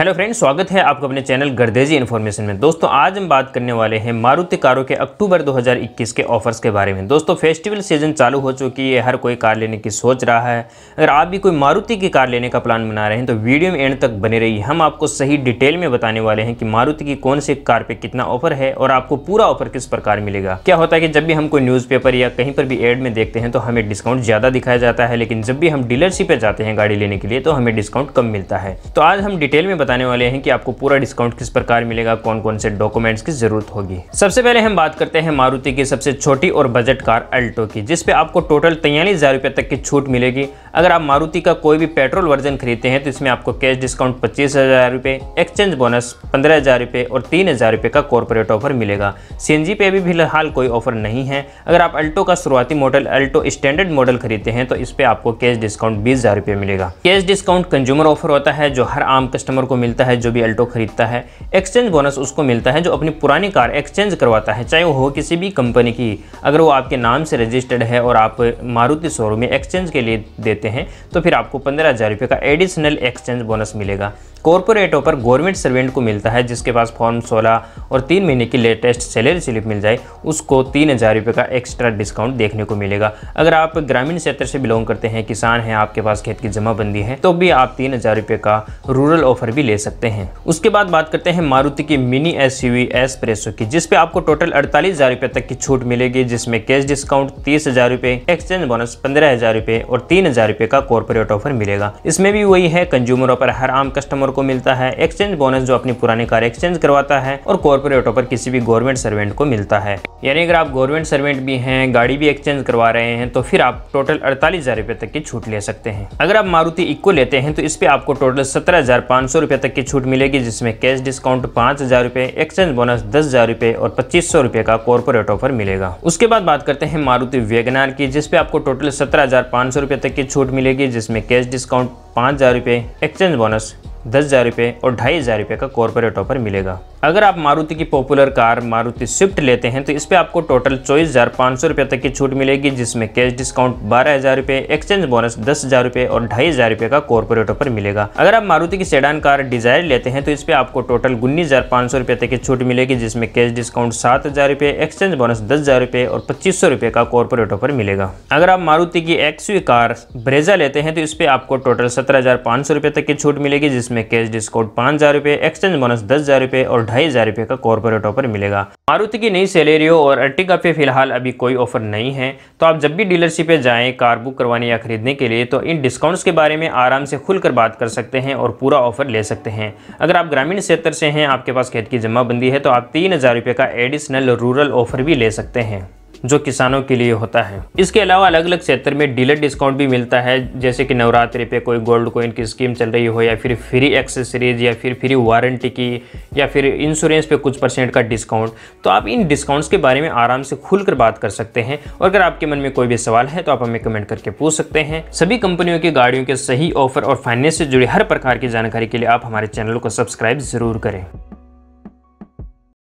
hello friends स्वागत है आपको अपने चैनल गर्देजी इन्फॉर्मेशन में दोस्तों आज हम बात करने वाले हैं मारुति कारों के अक्टूबर 2021 के ऑफर्स के बारे में दोस्तों फेस्टिवल सीजन चालू हो चुकी है हर कोई कार लेने की सोच रहा है अगर आप भी कोई मारुति की कार लेने का प्लान बना रहे हैं तो वीडियो में एंड तक बने रही हम आपको सही डिटेल में बताने वाले हैं कि मारुति की कौन सी कार पर कितना ऑफर है और आपको पूरा ऑफर किस प्रकार मिलेगा क्या होता है कि जब भी हम कोई न्यूज़पेपर या कहीं पर भी एड में देखते हैं तो हमें डिस्काउंट ज़्यादा दिखाया जाता है लेकिन जब भी हम डीलरशिप पर जाते हैं गाड़ी लेने के लिए तो हमें डिस्काउंट कम मिलता है तो आज हम डिटेल में बताने वाले हैं कि आपको पूरा डिस्काउंट किस प्रकार मिलेगा कौन कौन से डॉक्यूमेंट्स की जरूरत होगी सबसे पहले हम बात करते हैं मारुति की सबसे छोटी और बजट कार अल्टो की जिसपे आपको टोटल तैयलीस हज़ार तक की छूट मिलेगी अगर आप मारुति का कोई भी पेट्रोल वर्जन खरीदते हैं तो इसमें आपको कैश डिस्काउंट पच्चीस हज़ार रुपये एक्सचेंज बोनस पंद्रह हज़ार रुपये और तीन हज़ार रुपये का कॉरपोरेट ऑफर मिलेगा सी पे भी फिलहाल कोई ऑफर नहीं है अगर आप अल्टो का शुरुआती मॉडल अल्टो स्टैंडर्ड मॉडल खरीदते हैं तो इस पे आपको कैश डिस्काउंट बीस हज़ार रुपए मिलेगा कैश डिस्काउंट कंज्यूमर ऑफर होता है जो हर आम कस्टमर को मिलता है जो भी अल्टो खरीदता है एक्सचेंज बोनस उसको मिलता है जो अपनी पुरानी कार एक्सचेंज करवाता है चाहे वो हो किसी भी कंपनी की अगर वो आपके नाम से रजिस्टर्ड है और आप मारुति शोरूम में एक्सचेंज के लिए देते हैं तो फिर आपको पंद्रह हज़ार रुपये का एडिशनल एक्सचेंज बोनस मिलेगा कॉरपोरेटों पर गवर्नमेंट सर्वेंट को मिलता है जिसके पास फॉर्म 16 और तीन महीने की लेटेस्ट सैलरी स्लिप मिल जाए उसको तीन हज़ार रुपये का एक्स्ट्रा डिस्काउंट देखने को मिलेगा अगर आप ग्रामीण क्षेत्र से बिलोंग करते हैं किसान हैं आपके पास खेत की जमाबंदी है तो भी आप तीन हज़ार रुपये का रूरल ऑफर भी ले सकते हैं उसके बाद बात करते हैं मारुति की मिनी एस यू एसप्रेसो की जिसपे आपको टोटल अड़तालीस हज़ार तक की छूट मिलेगी जिसमें कैश डिस्काउंट तीस हज़ार एक्सचेंज बोनस पंद्रह हज़ार और तीन हज़ार का कॉरपोरेट ऑफर मिलेगा इसमें भी वही है कंज्यूमर ऑफर हर आम कस्टमर कस्टमर को मिलता है एक्सचेंज बोनस जो अपनी पुरानी कार एक्सचेंज करवाता है और कॉर्पोरेट ऑफर किसी भी गवर्नमेंट सर्वेंट को मिलता है यानी अगर आप गवर्नमेंट सर्वेंट भी हैं गाड़ी भी एक्सचेंज करवा रहे हैं तो फिर आप टोटल अड़तालीस हजार तक की छूट ले सकते हैं अगर आप मारुति इक्को लेते हैं तो इस पर आपको टोटल सत्रह हजार पांच सौ रुपए तक की छूट मिलेगी जिसमें कैश डिस्काउंट पांच हजार रुपए एक्सचेंज बोनस दस हजार रुपए और पच्चीस सौ रुपए का कॉर्पोरेट ऑफर मिलेगा उसके बाद बात करते हैं मारुति वेगनार की जिसपे आपको टोटल सत्रह हजार पांच सौ रुपए तक की छूट मिलेगी जिसमें कैश डिस्काउंट पाँच हज़ार रुपये एक्सचेंज बोनस दस हज़ार रुपये और ढाई हज़ार रुपये का कॉरपोरेट ऑफर मिलेगा अगर आप मारुति की पॉपुलर कार मारुति स्विफ्ट लेते हैं तो इस पर आपको टोटल चौबीस हज़ार पाँच सौ रुपये तक की छूट मिलेगी जिसमें कैश डिस्काउंट बारह हज़ार रुपये एक्सचेंज बोनस दस हज़ार रुपये और ढाई हज़ार रुपये का कॉर्पोरेटों पर मिलेगा अगर आप मारुति की सेडान कार डिजायर लेते हैं तो इस पर आपको टोटल उन्नीस हज़ार सौ रुपये तक की छूट मिलेगी जिसमें कैश डिस्काउंट सात हज़ार रुपये एक्सचेंज बोनस दस हज़ार रुपये और पच्चीस सौ रुपये का कॉर्पोरेटों पर मिलेगा अगर आप मारुति की एक्सवी कार ब्रेजा लेते हैं तो इस पर आपको टोटल सत्रह हज़ार सौ रुपये तक की छूट मिलेगी जिसमें कैश डिस्काउंट पाँच हज़ार रुपये एक्सचेंज बोनस दस हज़ार रुपये और ढाई हज़ार रुपये का कॉर्पोरेट ऑफर मिलेगा मारुति की नई सैलरी और अर्टिगा पे फिलहाल अभी कोई ऑफर नहीं है तो आप जब भी डीलरशिप पे जाएं कार बुक करवाने या खरीदने के लिए तो इन डिस्काउंट्स के बारे में आराम से खुलकर बात कर सकते हैं और पूरा ऑफर ले सकते हैं अगर आप ग्रामीण क्षेत्र से हैं आपके पास खेत की जमाबंदी है तो आप तीन हज़ार का एडिशनल रूरल ऑफर भी ले सकते हैं जो किसानों के लिए होता है इसके अलावा अलग अलग क्षेत्र में डीलर डिस्काउंट भी मिलता है जैसे कि नवरात्रि पे कोई गोल्ड कोइन की स्कीम चल रही हो या फिर फ्री एक्सेसरीज या फिर फ्री वारंटी की या फिर इंश्योरेंस पे कुछ परसेंट का डिस्काउंट तो आप इन डिस्काउंट्स के बारे में आराम से खुलकर बात कर सकते हैं और अगर आपके मन में कोई भी सवाल है तो आप हमें कमेंट करके पूछ सकते हैं सभी कंपनियों की गाड़ियों के सही ऑफर और फाइनेंस से जुड़े हर प्रकार की जानकारी के लिए आप हमारे चैनल को सब्सक्राइब जरूर करें